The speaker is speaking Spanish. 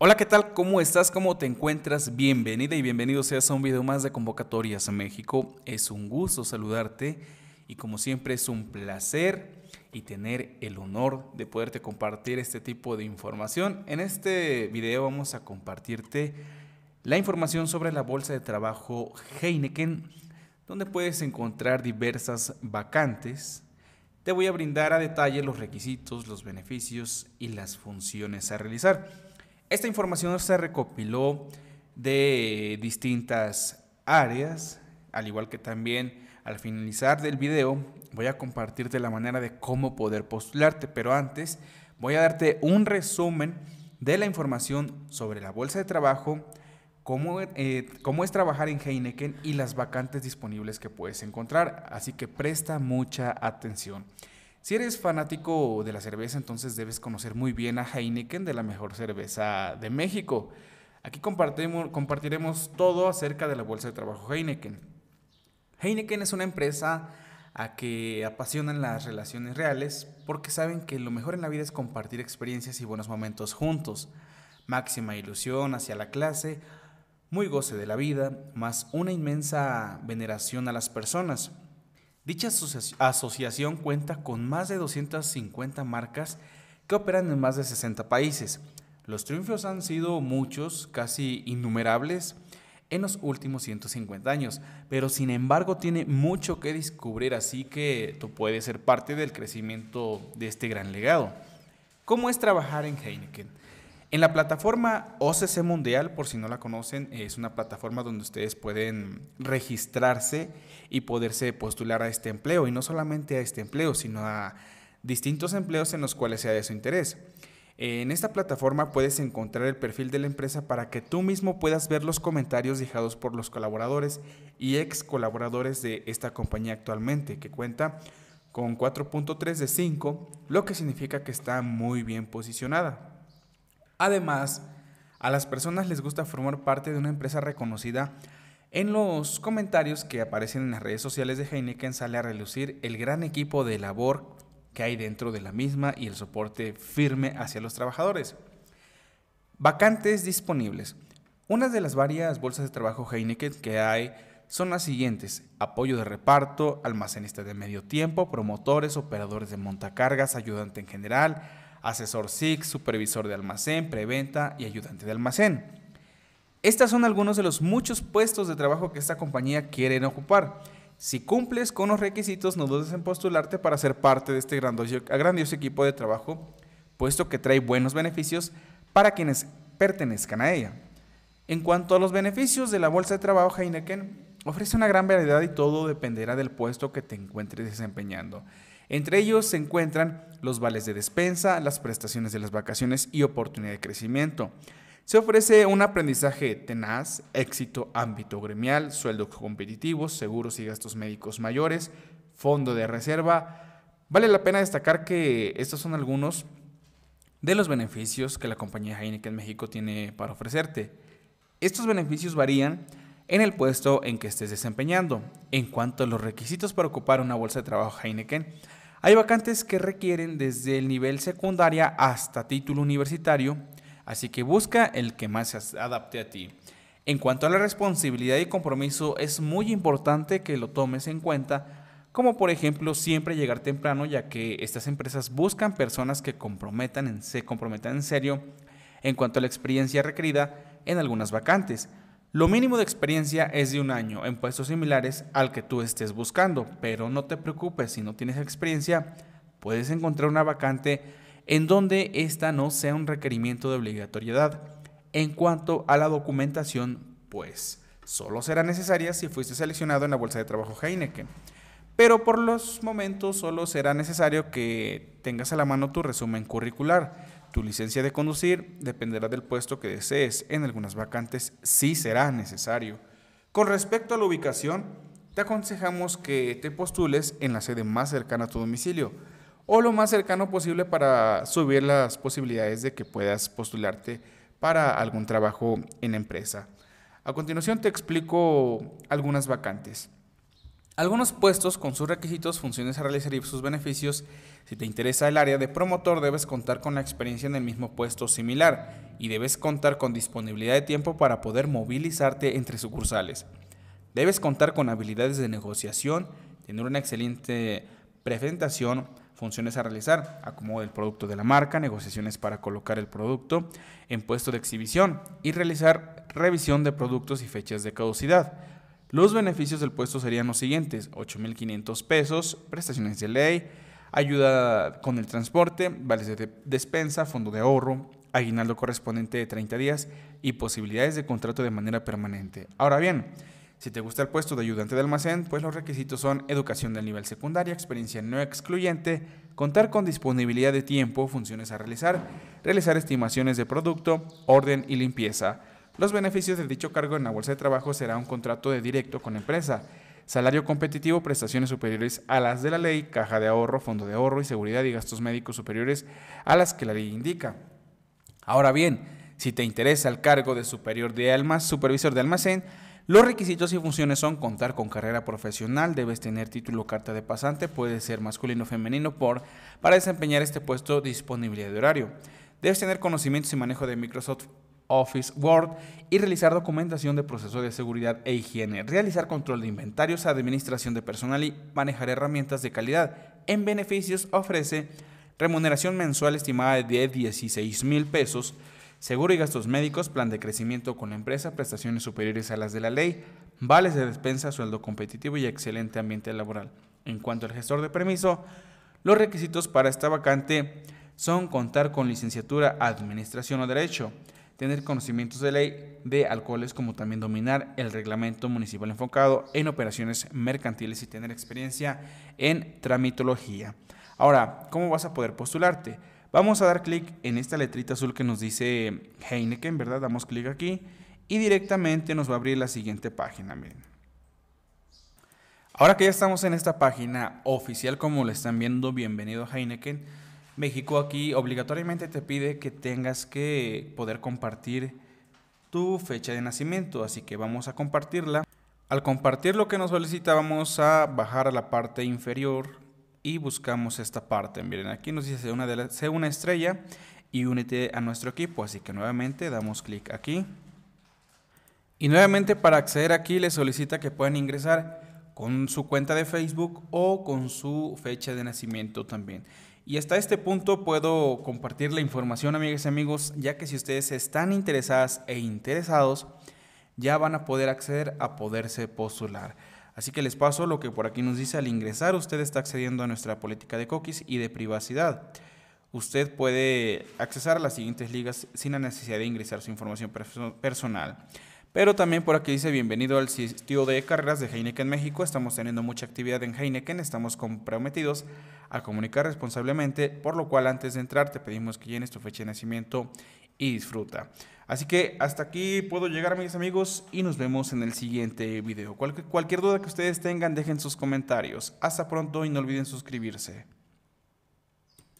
Hola, ¿qué tal? ¿Cómo estás? ¿Cómo te encuentras? Bienvenida y bienvenido seas a un video más de Convocatorias a México. Es un gusto saludarte y como siempre es un placer y tener el honor de poderte compartir este tipo de información. En este video vamos a compartirte la información sobre la bolsa de trabajo Heineken, donde puedes encontrar diversas vacantes. Te voy a brindar a detalle los requisitos, los beneficios y las funciones a realizar. Esta información se recopiló de distintas áreas, al igual que también al finalizar del video voy a compartirte la manera de cómo poder postularte, pero antes voy a darte un resumen de la información sobre la bolsa de trabajo, cómo, eh, cómo es trabajar en Heineken y las vacantes disponibles que puedes encontrar, así que presta mucha atención. Si eres fanático de la cerveza, entonces debes conocer muy bien a Heineken de la mejor cerveza de México. Aquí compartiremos todo acerca de la bolsa de trabajo Heineken. Heineken es una empresa a que apasionan las relaciones reales porque saben que lo mejor en la vida es compartir experiencias y buenos momentos juntos. Máxima ilusión hacia la clase, muy goce de la vida, más una inmensa veneración a las personas. Dicha asociación cuenta con más de 250 marcas que operan en más de 60 países. Los triunfos han sido muchos, casi innumerables, en los últimos 150 años, pero sin embargo tiene mucho que descubrir, así que tú puedes ser parte del crecimiento de este gran legado. ¿Cómo es trabajar en Heineken? En la plataforma OCC Mundial, por si no la conocen, es una plataforma donde ustedes pueden registrarse y poderse postular a este empleo, y no solamente a este empleo, sino a distintos empleos en los cuales sea de su interés. En esta plataforma puedes encontrar el perfil de la empresa para que tú mismo puedas ver los comentarios dejados por los colaboradores y ex colaboradores de esta compañía actualmente, que cuenta con 4.3 de 5, lo que significa que está muy bien posicionada. Además, a las personas les gusta formar parte de una empresa reconocida. En los comentarios que aparecen en las redes sociales de Heineken sale a relucir el gran equipo de labor que hay dentro de la misma y el soporte firme hacia los trabajadores. Vacantes disponibles. Una de las varias bolsas de trabajo Heineken que hay son las siguientes. Apoyo de reparto, almacenista de medio tiempo, promotores, operadores de montacargas, ayudante en general, asesor SIC, supervisor de almacén, preventa y ayudante de almacén. Estas son algunos de los muchos puestos de trabajo que esta compañía quiere ocupar. Si cumples con los requisitos, no dudes en postularte para ser parte de este grandioso, grandioso equipo de trabajo, puesto que trae buenos beneficios para quienes pertenezcan a ella. En cuanto a los beneficios de la Bolsa de Trabajo Heineken, ofrece una gran variedad y todo dependerá del puesto que te encuentres desempeñando. Entre ellos se encuentran los vales de despensa, las prestaciones de las vacaciones y oportunidad de crecimiento. Se ofrece un aprendizaje tenaz, éxito ámbito gremial, sueldos competitivos, seguros y gastos médicos mayores, fondo de reserva. Vale la pena destacar que estos son algunos de los beneficios que la compañía Heineken México tiene para ofrecerte. Estos beneficios varían en el puesto en que estés desempeñando. En cuanto a los requisitos para ocupar una bolsa de trabajo Heineken, hay vacantes que requieren desde el nivel secundaria hasta título universitario, así que busca el que más se adapte a ti. En cuanto a la responsabilidad y compromiso, es muy importante que lo tomes en cuenta, como por ejemplo siempre llegar temprano, ya que estas empresas buscan personas que se comprometan en serio en cuanto a la experiencia requerida en algunas vacantes. Lo mínimo de experiencia es de un año en puestos similares al que tú estés buscando, pero no te preocupes, si no tienes experiencia, puedes encontrar una vacante en donde esta no sea un requerimiento de obligatoriedad. En cuanto a la documentación, pues solo será necesaria si fuiste seleccionado en la bolsa de trabajo Heineken. Pero por los momentos solo será necesario que tengas a la mano tu resumen curricular tu licencia de conducir dependerá del puesto que desees. En algunas vacantes sí será necesario. Con respecto a la ubicación, te aconsejamos que te postules en la sede más cercana a tu domicilio o lo más cercano posible para subir las posibilidades de que puedas postularte para algún trabajo en empresa. A continuación te explico algunas vacantes. Algunos puestos con sus requisitos, funciones a realizar y sus beneficios. Si te interesa el área de promotor, debes contar con la experiencia en el mismo puesto similar y debes contar con disponibilidad de tiempo para poder movilizarte entre sucursales. Debes contar con habilidades de negociación, tener una excelente presentación, funciones a realizar, acomodo el producto de la marca, negociaciones para colocar el producto en puesto de exhibición y realizar revisión de productos y fechas de caducidad los beneficios del puesto serían los siguientes, 8.500 pesos, prestaciones de ley, ayuda con el transporte, vales de despensa, fondo de ahorro, aguinaldo correspondiente de 30 días y posibilidades de contrato de manera permanente. Ahora bien, si te gusta el puesto de ayudante de almacén, pues los requisitos son educación del nivel secundario, experiencia no excluyente, contar con disponibilidad de tiempo, funciones a realizar, realizar estimaciones de producto, orden y limpieza. Los beneficios de dicho cargo en la bolsa de trabajo será un contrato de directo con empresa, salario competitivo, prestaciones superiores a las de la ley, caja de ahorro, fondo de ahorro y seguridad y gastos médicos superiores a las que la ley indica. Ahora bien, si te interesa el cargo de superior de almas, supervisor de almacén, los requisitos y funciones son contar con carrera profesional, debes tener título carta de pasante, puede ser masculino o femenino por, para desempeñar este puesto disponibilidad de horario. Debes tener conocimientos y manejo de Microsoft Office Word y realizar documentación de procesos de seguridad e higiene, realizar control de inventarios, administración de personal y manejar herramientas de calidad. En beneficios ofrece remuneración mensual estimada de 16 mil pesos, seguro y gastos médicos, plan de crecimiento con la empresa, prestaciones superiores a las de la ley, vales de despensa, sueldo competitivo y excelente ambiente laboral. En cuanto al gestor de permiso, los requisitos para esta vacante son contar con licenciatura, administración o derecho, tener conocimientos de ley de alcoholes, como también dominar el reglamento municipal enfocado en operaciones mercantiles y tener experiencia en tramitología. Ahora, ¿cómo vas a poder postularte? Vamos a dar clic en esta letrita azul que nos dice Heineken, ¿verdad? Damos clic aquí y directamente nos va a abrir la siguiente página, Ahora que ya estamos en esta página oficial, como lo están viendo, bienvenido Heineken México aquí obligatoriamente te pide que tengas que poder compartir tu fecha de nacimiento, así que vamos a compartirla. Al compartir lo que nos solicita vamos a bajar a la parte inferior y buscamos esta parte. Miren, aquí nos dice una de una estrella y únete a nuestro equipo, así que nuevamente damos clic aquí. Y nuevamente para acceder aquí le solicita que puedan ingresar con su cuenta de Facebook o con su fecha de nacimiento también. Y hasta este punto puedo compartir la información, amigas y amigos, ya que si ustedes están interesadas e interesados, ya van a poder acceder a poderse postular. Así que les paso lo que por aquí nos dice, al ingresar usted está accediendo a nuestra política de cookies y de privacidad. Usted puede accesar a las siguientes ligas sin la necesidad de ingresar su información personal. Pero también por aquí dice bienvenido al sitio de carreras de Heineken México. Estamos teniendo mucha actividad en Heineken, estamos comprometidos a comunicar responsablemente, por lo cual antes de entrar te pedimos que llenes tu fecha de nacimiento y disfruta. Así que hasta aquí puedo llegar, mis amigos, y nos vemos en el siguiente video. cualquier duda que ustedes tengan, dejen sus comentarios. Hasta pronto y no olviden suscribirse.